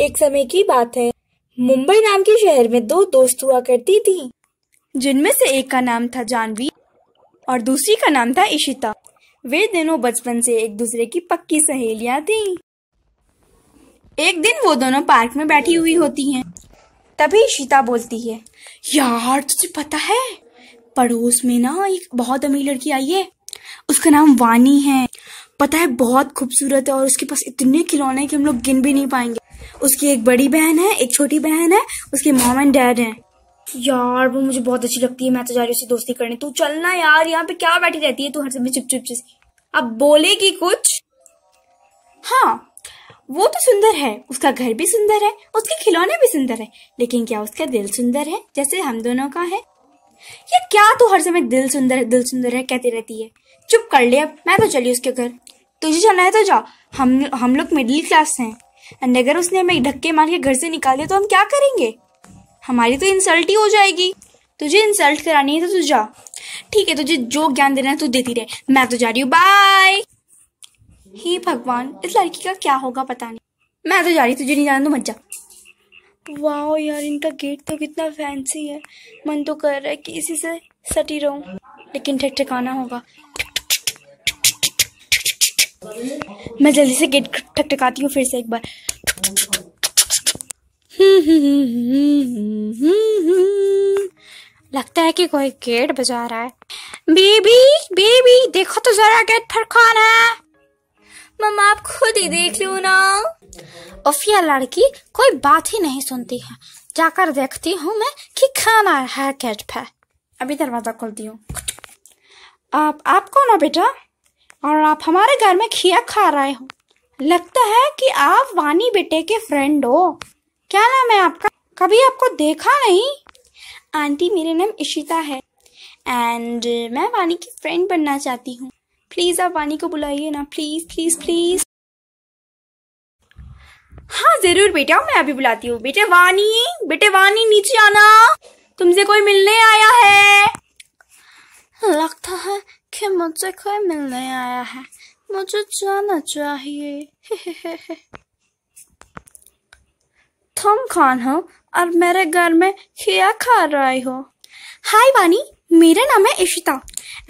एक समय की बात है मुंबई नाम के शहर में दो दोस्त हुआ करती थी जिनमें से एक का नाम था जानवी और दूसरी का नाम था इशिता वे दोनों बचपन से एक दूसरे की पक्की सहेलियां थी एक दिन वो दोनों पार्क में बैठी हुई होती हैं। तभी इशिता बोलती है यार तुझे पता है पड़ोस में ना एक बहुत अमीर लड़की आई है उसका नाम वानी है पता है बहुत खूबसूरत है और उसके पास इतने खिलौने कि हम लोग गिन भी नहीं पाएंगे उसकी एक बड़ी बहन है एक छोटी बहन है उसके मॉम एंड डैड हैं यार वो मुझे बहुत अच्छी लगती है मैं तो जा रही हूँ दोस्ती करने तू चलना यार यहाँ पे क्या बैठी रहती है तू हर समय चुप चुप चुप अब बोलेगी कुछ हाँ वो तो सुंदर है उसका घर भी सुंदर है उसके खिलौने भी सुंदर है लेकिन क्या उसका दिल सुंदर है जैसे हम दोनों का है ये क्या तू तो हर समय दिल सुंदर दिल सुंदर है कहती रहती है चुप कर ले अब मैं तो चली उसके घर तुझे चलना है तो जा हम हम लोग मिडिल क्लास हैं अगर उसने हमें धक्के मार के घर से निकाल दिया तो हम क्या करेंगे हमारी तो इंसल्ट ही हो जाएगी तुझे इंसल्ट करानी है तो तू जा ठीक है तुझे जो ज्ञान देना है तू देती रहे मैं तो जा रही हूँ बाय ही भगवान इस लड़की का क्या होगा पता नहीं मैं तो जा रही तुझे नहीं जाना तो मत जा वाह यार इनका गेट तो कितना फैंसी है मन तो कर रहा है कि इसी से सटी रहूं लेकिन ठेक ठिकाना होगा मैं जल्दी से गेट ठकटकाती हूँ फिर से एक बार लगता है कि कोई गेट बजा रहा है बेबी बेबी देखो तो जरा गेट खड़खाना है मम्मा आप खुद ही देख लो ना उफिया लड़की कोई बात ही नहीं सुनती है जाकर देखती हूँ मैं कि खाना है गेट पर अभी दरवाजा खोलती हूँ आप आप कौन हो बेटा और आप हमारे घर में खिया खा रहे हो लगता है कि आप वानी बेटे के फ्रेंड हो क्या नाम है आपका कभी आपको देखा नहीं आंटी मेरा नाम इशिता है एंड मैं वानी की फ्रेंड बनना चाहती हूँ प्लीज़ आप वानी को बुलाइए ना प्लीज़ प्लीज़ प्लीज़ हाँ ज़रूर बेटा मैं अभी बुलाती हूँ बेटे वानी बेटे वानी नीचे आना तुमसे कोई मिलने आया है लगता है कि मुझे कोई मिलने आया है मुझे जाना चाहिए तुम कौन हो और मेरे घर में क्या खा रही हो हाय वानी मेरा नाम है इशिता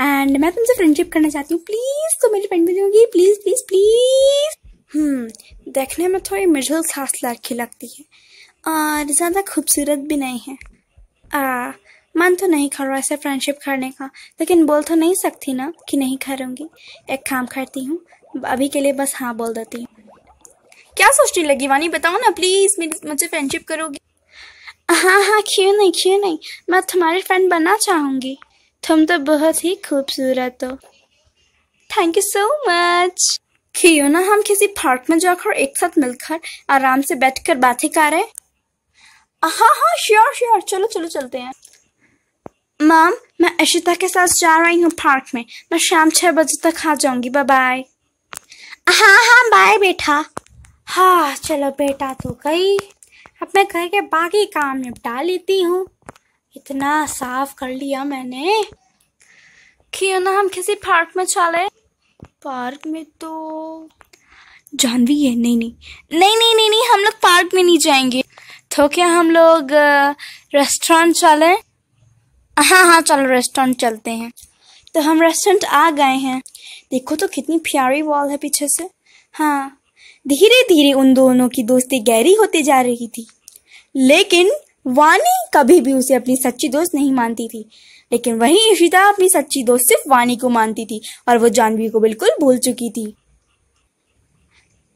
एंड मैं तुमसे फ्रेंडशिप करना चाहती हूँ प्लीज तुम मेरी फ्रेंड बनोगी प्लीज प्लीज प्लीज हम्म देखने में थोड़ी मिडिल क्लास लड़की लगती है और ज़्यादा खूबसूरत भी नहीं है आ, ah, मन तो नहीं करो रहा ऐसे फ्रेंडशिप करने का लेकिन बोल तो नहीं सकती ना कि नहीं करूँगी एक काम करती हूँ अभी के लिए बस हाँ बोल देती हूँ क्या सोचने लगी वानी बताओ ना प्लीज़ मेरी मुझसे फ्रेंडशिप करोगी हाँ हाँ क्यों नहीं क्यों नहीं मैं तुम्हारी फ्रेंड बनना चाहूंगी तुम तो बहुत ही खूबसूरत हो थैंक यू सो मच क्यों ना हम किसी पार्क में जाकर एक साथ मिलकर आराम से बैठकर बातें कर रहे हाँ हाँ श्योर श्योर चलो चलो चलते हैं मॉम मैं अशिता के साथ जा रही हूँ पार्क में मैं शाम छह बजे तक आ जाऊंगी बाय बाय हाँ हाँ बाय बेटा हाँ चलो बेटा तो गई अब मैं घर के बाकी काम निपटा लेती हूँ इतना साफ कर लिया मैंने क्यों ना हम किसी पार्क में चले पार्क में तो जानवी है नहीं नहीं नहीं नहीं नहीं, नहीं हम लोग पार्क में नहीं जाएंगे तो क्या हम लोग रेस्टोरेंट चले हाँ हाँ चलो रेस्टोरेंट चलते हैं तो हम रेस्टोरेंट आ गए हैं देखो तो कितनी प्यारी वॉल है पीछे से हाँ धीरे धीरे उन दोनों की दोस्ती गहरी होती जा रही थी लेकिन वानी कभी भी उसे अपनी सच्ची दोस्त नहीं मानती थी लेकिन वही इशिता अपनी सच्ची दोस्त सिर्फ वानी को मानती थी और वो जानवी को बिल्कुल भूल चुकी थी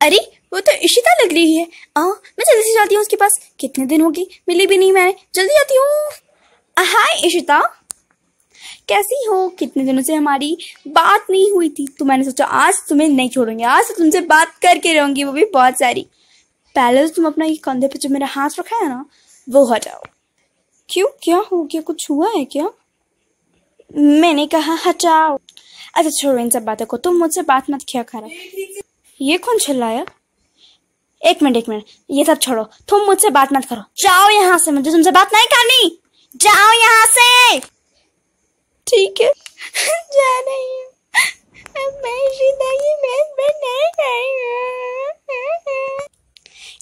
अरे वो तो इशिता लग रही है आ, मैं जल्दी से जाती हूँ उसके पास कितने दिन होगी मिली भी नहीं मैंने जल्दी जाती हूँ हाय इशिता कैसी हो कितने दिनों से हमारी बात नहीं हुई थी तो मैंने सोचा आज तुम्हें नहीं छोड़ूंगी आज तो तुमसे बात करके रहूंगी वो भी बहुत सारी पहले तो तुम अपना ये कंधे पे जो मेरा हाथ रखा है ना वो हटाओ क्यों क्या हो गया कुछ हुआ है क्या मैंने कहा हटाओ अच्छा छोड़ो इन सब बातों को तुम मुझसे बात मत किया करा ये कौन चिल्लाया एक मिनट एक मिनट ये सब छोड़ो तुम मुझसे बात मत करो जाओ यहाँ से मुझे तुमसे बात नहीं करनी जाओ यहाँ से ठीक है जा रही हूँ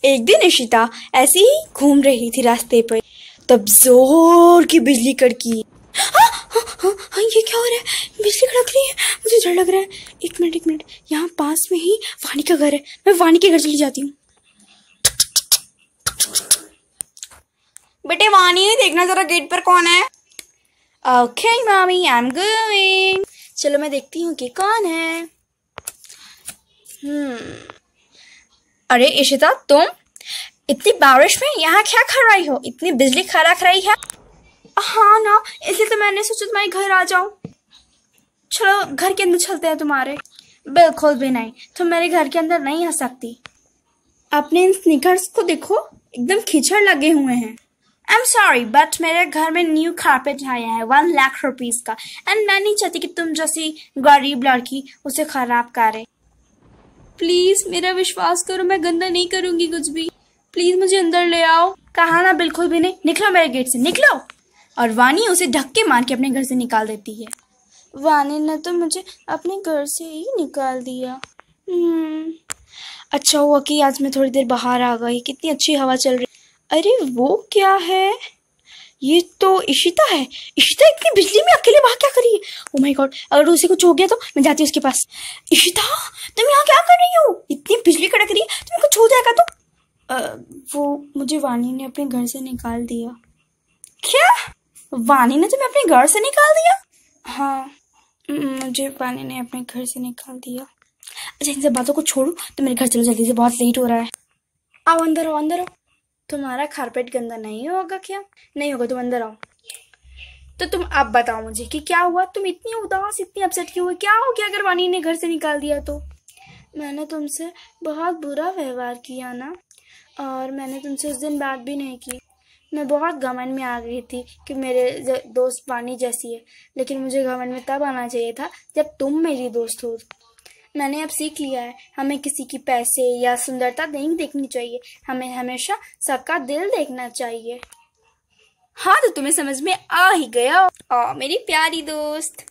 एक दिन इशिता ऐसी ही घूम रही थी रास्ते पर तब जोर की बिजली कड़की हाँ, हाँ, हाँ, हाँ, ये क्या हो रहा है बिजली कड़क रही है मुझे डर लग रहा है एक मिनट एक मिनट यहाँ पास में ही वानी का घर है मैं वानी के घर चली जाती हूँ बेटे वानी देखना जरा गेट पर कौन है ओके मामी आई एम गोइंग चलो मैं देखती हूँ कि कौन है hmm. अरे इशिता तुम इतनी बारिश में यहाँ क्या खा रही हो इतनी बिजली रख रही है हाँ ना इसलिए तो मैंने सोचा तुम्हारे घर आ जाऊं चलो घर के अंदर चलते हैं तुम्हारे बिल्कुल भी नहीं तुम मेरे घर के अंदर नहीं आ सकती अपने इन स्निकर्स को देखो एकदम खिचड़ लगे हुए हैं आई एम सॉरी बट मेरे घर में न्यू कारपेट आया है वन लाख रुपीज का एंड मैं नहीं चाहती कि तुम जैसी गरीब लड़की उसे खराब करे प्लीज मेरा विश्वास करो मैं गंदा नहीं करूंगी कुछ भी प्लीज मुझे अंदर ले आओ कहा ना बिल्कुल भी नहीं निकलो मेरे गेट से निकलो और वानी उसे धक्के मार के अपने घर से निकाल देती है वानी ने तो मुझे अपने घर से ही निकाल दिया हम्म। अच्छा हुआ कि आज मैं थोड़ी देर बाहर आ गई कितनी अच्छी हवा चल रही अरे वो क्या है ये तो इशिता है इशिता इतनी बिजली में अकेले वहाँ क्या करी है ओ माय गॉड अगर उसे कुछ हो गया तो मैं जाती हूँ उसके पास इशिता तुम यहाँ क्या कर रही हो इतनी बिजली कड़क रही है तुम्हें कुछ हो जाएगा तो आ, वो मुझे वानी ने अपने घर से निकाल दिया क्या वानी ने तुम्हें अपने घर से निकाल दिया हाँ मुझे वानी ने अपने घर से निकाल दिया अच्छा इन सब बातों को छोड़ो तो मेरे घर चलो जल्दी से बहुत लेट हो रहा है आओ अंदर आओ अंदर आओ तुम्हारा कारपेट गंदा नहीं होगा क्या नहीं होगा तुम अंदर आओ तो तुम अब बताओ मुझे कि क्या हुआ तुम इतनी उदास इतनी अपसेट क्यों हुई क्या हो गया अगर वानी ने घर से निकाल दिया तो मैंने तुमसे बहुत बुरा व्यवहार किया ना और मैंने तुमसे उस दिन बात भी नहीं की मैं बहुत घमन में आ गई थी कि मेरे दोस्त वानी जैसी है लेकिन मुझे घमन में तब आना चाहिए था जब तुम मेरी दोस्त हो मैंने अब सीख लिया है हमें किसी की पैसे या सुंदरता नहीं देखनी चाहिए हमें हमेशा सबका दिल देखना चाहिए हाँ तो तुम्हें समझ में आ ही गया आ, मेरी प्यारी दोस्त